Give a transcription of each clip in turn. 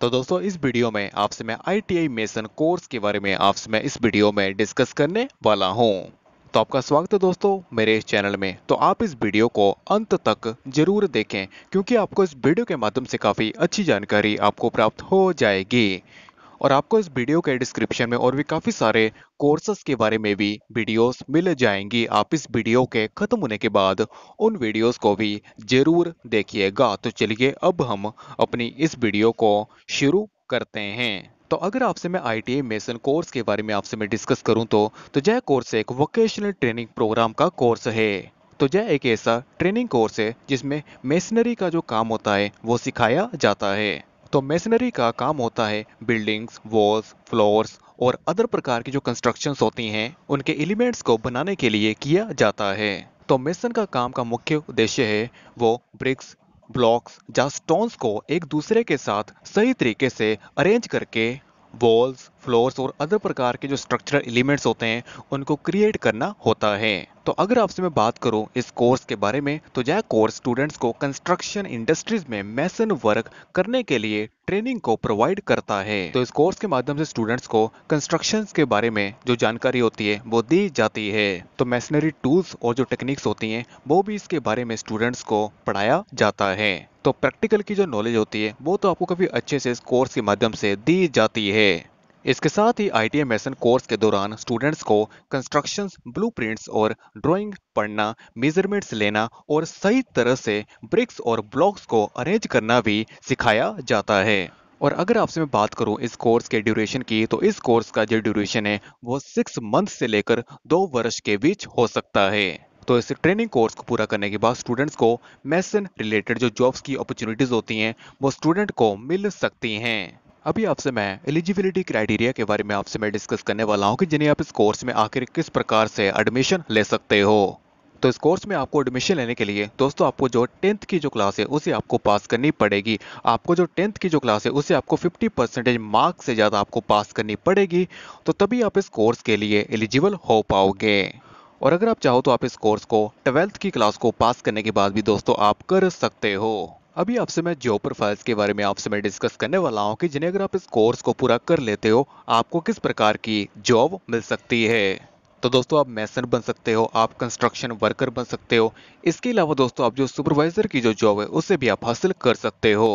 तो दोस्तों इस वीडियो में आपसे मैं आई मेसन कोर्स के बारे में आपसे मैं इस वीडियो में डिस्कस करने वाला हूँ तो आपका स्वागत है दोस्तों मेरे इस चैनल में तो आप इस वीडियो को अंत तक जरूर देखें क्योंकि आपको इस वीडियो के माध्यम से काफ़ी अच्छी जानकारी आपको प्राप्त हो जाएगी और आपको इस वीडियो के डिस्क्रिप्शन में और भी काफ़ी सारे कोर्सेस के बारे में भी वीडियोस मिल जाएंगी आप इस वीडियो के ख़त्म होने के बाद उन वीडियोस को भी ज़रूर देखिएगा तो चलिए अब हम अपनी इस वीडियो को शुरू करते हैं तो अगर आपसे मैं आई टी मेसन कोर्स के बारे में आपसे मैं डिस्कस करूँ तो, तो जय कोर्स एक वोकेशनल ट्रेनिंग प्रोग्राम का कोर्स है तो यह एक ऐसा ट्रेनिंग कोर्स है जिसमें मेसनरी का जो काम होता है वो सिखाया जाता है तो मेसनरी का काम होता है बिल्डिंग्स वॉल्स फ्लोर्स और अदर प्रकार की जो कंस्ट्रक्शन होती हैं उनके एलिमेंट्स को बनाने के लिए किया जाता है तो मेसन का काम का मुख्य उद्देश्य है वो ब्रिक्स ब्लॉक्स या स्टोन्स को एक दूसरे के साथ सही तरीके से अरेंज करके वॉल्स फ्लोर्स और अदर प्रकार के जो स्ट्रक्चरल एलिमेंट्स होते हैं उनको क्रिएट करना होता है तो अगर आपसे मैं बात करूं इस कोर्स के बारे में तो यह कोर्स स्टूडेंट्स को कंस्ट्रक्शन इंडस्ट्रीज में मैसन वर्क करने के लिए ट्रेनिंग को प्रोवाइड करता है तो इस कोर्स के माध्यम से स्टूडेंट्स को कंस्ट्रक्शन के बारे में जो जानकारी होती है वो दी जाती है तो मैसनरी टूल्स और जो टेक्निक्स होती हैं वो भी इसके बारे में स्टूडेंट्स को पढ़ाया जाता है तो प्रैक्टिकल की जो नॉलेज होती है वो तो आपको काफ़ी अच्छे से इस कोर्स के माध्यम से दी जाती है इसके साथ ही आई टी कोर्स के दौरान स्टूडेंट्स को कंस्ट्रक्शंस, ब्लूप्रिंट्स और ड्राइंग पढ़ना मेजरमेंट्स लेना और सही तरह से ब्रिक्स और ब्लॉक्स को अरेंज करना भी सिखाया जाता है और अगर आपसे मैं बात करूं इस कोर्स के ड्यूरेशन की तो इस कोर्स का जो ड्यूरेशन है वो सिक्स मंथ से लेकर दो वर्ष के बीच हो सकता है तो इस ट्रेनिंग कोर्स को पूरा करने के बाद स्टूडेंट्स को मैसन रिलेटेड जो जॉब्स की अपॉर्चुनिटीज़ होती हैं वो स्टूडेंट को मिल सकती हैं अभी आपसे मैं एलिजिबिलिटी क्राइटेरिया के बारे में आपसे मैं डिस्कस करने वाला हूँ कि जिन्हें आप इस कोर्स में आखिर किस प्रकार से एडमिशन ले सकते हो तो इस कोर्स में आपको एडमिशन लेने के लिए दोस्तों आपको जो टेंथ की जो क्लास है उसे आपको पास करनी पड़ेगी आपको जो टेंथ की जो क्लास है उसे आपको 50 परसेंटेज मार्क्स से ज़्यादा आपको पास करनी पड़ेगी तो तभी आप इस कोर्स के लिए एलिजिबल हो पाओगे और अगर आप चाहो तो आप इस कोर्स को ट्वेल्थ की क्लास को पास करने के बाद भी दोस्तों आप कर सकते हो अभी आपसे मैं जॉब प्रोफाइल्स के बारे में आपसे मैं डिस्कस करने वाला हूँ कि जिन्हें अगर आप इस कोर्स को पूरा कर लेते हो आपको किस प्रकार की जॉब मिल सकती है तो दोस्तों आप मैसन बन सकते हो आप कंस्ट्रक्शन वर्कर बन सकते हो इसके अलावा दोस्तों आप जो सुपरवाइजर की जो जॉब है उसे भी आप हासिल कर सकते हो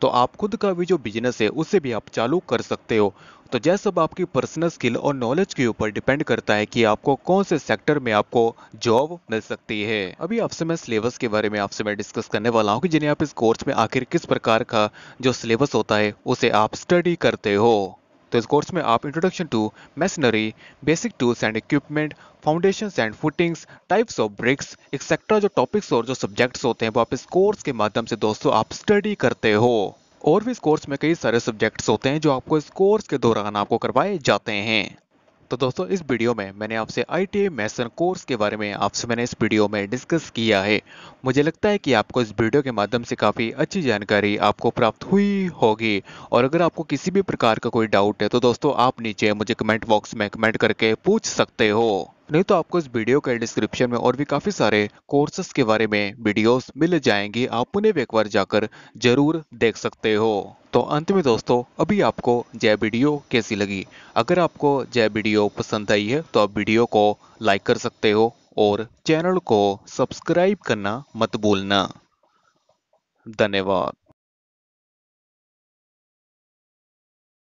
तो आप खुद का भी जो बिजनेस है उसे भी आप चालू कर सकते हो तो यह सब आपकी पर्सनल स्किल और नॉलेज के ऊपर डिपेंड करता है कि आपको कौन से सेक्टर में आपको जॉब मिल सकती है अभी आपसे मैं सिलेबस के बारे में आपसे मैं डिस्कस करने वाला हूँ कि जिन्हें आप इस कोर्स में आखिर किस प्रकार का जो सिलेबस होता है उसे आप स्टडी करते हो तो इस कोर्स में आप introduction to machinery basic tools and equipment foundation and footings types of bricks etcetera जो टॉपिक्स और जो सब्जेक्ट्स होते हैं वो आप इस कोर्स के माध्यम से दोस्तों आप स्टडी करते हो और भी इस कोर्स में कई सारे सब्जेक्ट्स होते हैं जो आपको इस कोर्स के दौरान आपको करवाए जाते हैं तो दोस्तों इस वीडियो में मैंने आपसे आई टी मैसन कोर्स के बारे में आपसे मैंने इस वीडियो में डिस्कस किया है मुझे लगता है कि आपको इस वीडियो के माध्यम से काफ़ी अच्छी जानकारी आपको प्राप्त हुई होगी और अगर आपको किसी भी प्रकार का कोई डाउट है तो दोस्तों आप नीचे मुझे कमेंट बॉक्स में कमेंट करके पूछ सकते हो नहीं तो आपको इस वीडियो के डिस्क्रिप्शन में और भी काफ़ी सारे कोर्सेस के बारे में वीडियोस मिल जाएंगी आप उन्हें एक बार जाकर जरूर देख सकते हो तो अंत में दोस्तों अभी आपको जय वीडियो कैसी लगी अगर आपको जय वीडियो पसंद आई है तो आप वीडियो को लाइक कर सकते हो और चैनल को सब्सक्राइब करना मत भूलना धन्यवाद